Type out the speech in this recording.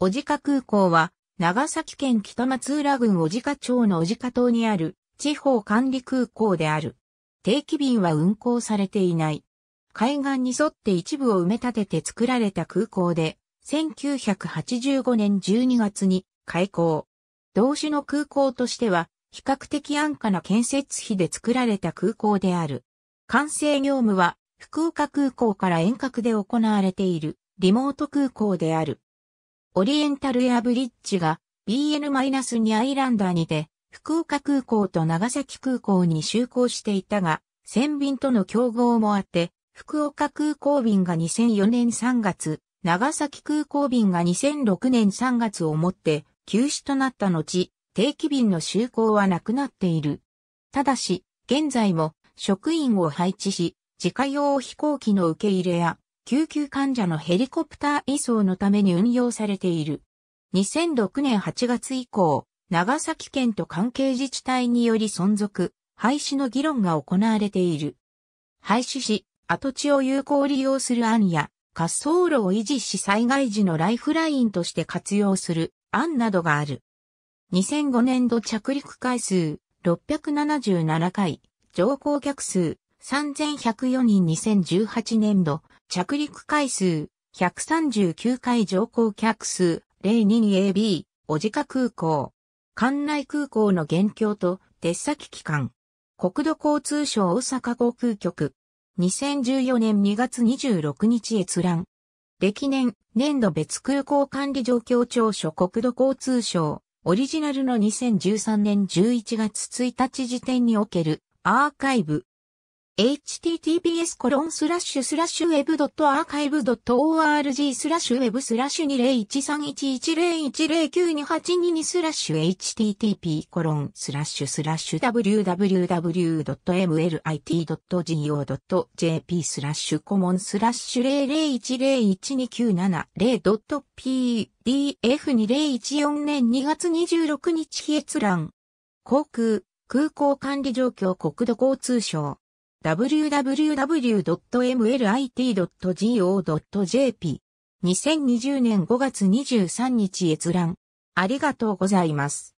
小鹿空港は、長崎県北松浦郡小鹿町の小鹿島にある地方管理空港である。定期便は運航されていない。海岸に沿って一部を埋め立てて作られた空港で、1985年12月に開港。同種の空港としては、比較的安価な建設費で作られた空港である。完成業務は、福岡空港から遠隔で行われている、リモート空港である。オリエンタルエアブリッジが BN-2 アイランダーにて福岡空港と長崎空港に就航していたが、船便との競合もあって、福岡空港便が2004年3月、長崎空港便が2006年3月をもって休止となった後、定期便の就航はなくなっている。ただし、現在も職員を配置し、自家用飛行機の受け入れや救急患者のヘリコプター移送のために運用されている。2006年8月以降、長崎県と関係自治体により存続、廃止の議論が行われている。廃止し、跡地を有効利用する案や、滑走路を維持し災害時のライフラインとして活用する案などがある。2005年度着陸回数677回、乗降客数3104人2018年度、着陸回数、139回乗降客数、02AB、小鹿空港。関内空港の現況と、鉄先機関。国土交通省大阪航空局。2014年2月26日閲覧。歴年、年度別空港管理状況調書国土交通省、オリジナルの2013年11月1日時点における、アーカイブ。https コロンスラッシュスラッシュ web.archive.org スラッシュウェブスラッシュ2 0 1 3 1 1 1 0 1 9 2 8 2スラッシュ http コロンスラッシュスラッシュ www.mlit.go.jp スラッシュコモンスラッシュ001012970 .pdf2014 年2月26日閲覧航空空港管理状況国土交通省 www.mlit.go.jp。2020年5月23日閲覧。ありがとうございます。